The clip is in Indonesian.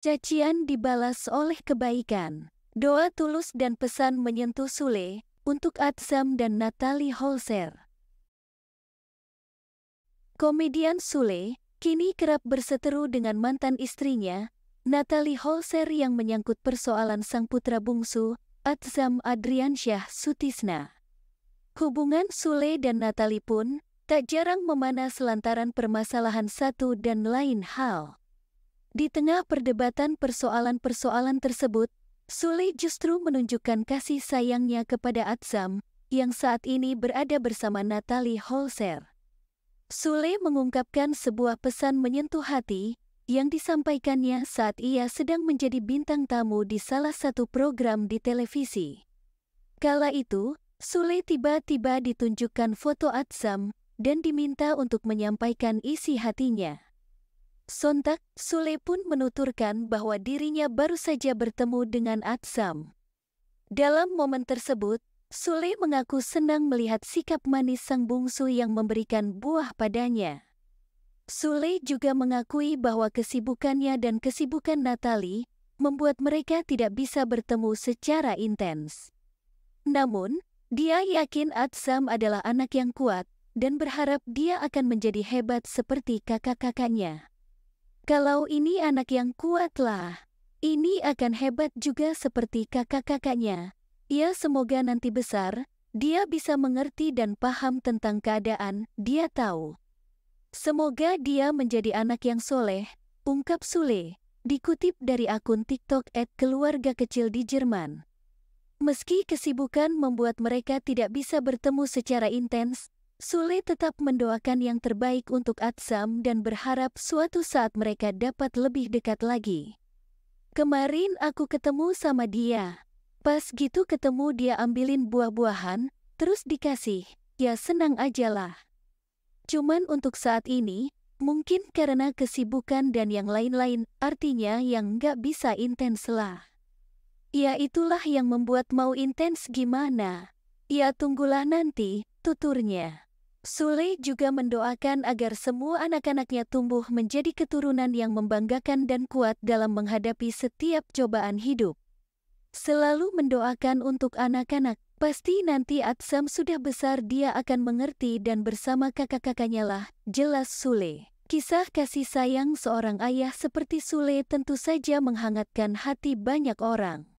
Cacian dibalas oleh kebaikan. Doa tulus dan pesan menyentuh Sule untuk Azam dan Natalie Holzer. Komedian Sule kini kerap berseteru dengan mantan istrinya, Natalie Holzer yang menyangkut persoalan sang putra bungsu, Adzam Adriansyah Sutisna. Hubungan Sule dan Natalie pun tak jarang memanas lantaran permasalahan satu dan lain hal. Di tengah perdebatan persoalan-persoalan tersebut, Sule justru menunjukkan kasih sayangnya kepada Atsam yang saat ini berada bersama Natalie Holzer. Sule mengungkapkan sebuah pesan menyentuh hati yang disampaikannya saat ia sedang menjadi bintang tamu di salah satu program di televisi. Kala itu, Sule tiba-tiba ditunjukkan foto Atsam dan diminta untuk menyampaikan isi hatinya. Sontak, Sule pun menuturkan bahwa dirinya baru saja bertemu dengan Atsam. Dalam momen tersebut, Sule mengaku senang melihat sikap manis sang bungsu yang memberikan buah padanya. Sule juga mengakui bahwa kesibukannya dan kesibukan Natali membuat mereka tidak bisa bertemu secara intens. Namun, dia yakin Atsam adalah anak yang kuat dan berharap dia akan menjadi hebat seperti kakak-kakaknya. Kalau ini anak yang kuatlah, ini akan hebat juga seperti kakak-kakaknya. Ya semoga nanti besar, dia bisa mengerti dan paham tentang keadaan, dia tahu. Semoga dia menjadi anak yang soleh, ungkap Sule, dikutip dari akun TikTok at keluarga kecil di Jerman. Meski kesibukan membuat mereka tidak bisa bertemu secara intens, Sule tetap mendoakan yang terbaik untuk Atsam dan berharap suatu saat mereka dapat lebih dekat lagi. Kemarin aku ketemu sama dia. Pas gitu ketemu dia ambilin buah-buahan, terus dikasih. Ya senang ajalah. Cuman untuk saat ini, mungkin karena kesibukan dan yang lain-lain, artinya yang nggak bisa intens lah. Ya itulah yang membuat mau intens gimana. Ya tunggulah nanti, tuturnya. Sule juga mendoakan agar semua anak-anaknya tumbuh menjadi keturunan yang membanggakan dan kuat dalam menghadapi setiap cobaan hidup. Selalu mendoakan untuk anak-anak, pasti nanti Atsam sudah besar dia akan mengerti dan bersama kakak-kakaknya lah, jelas Sule. Kisah kasih sayang seorang ayah seperti Sule tentu saja menghangatkan hati banyak orang.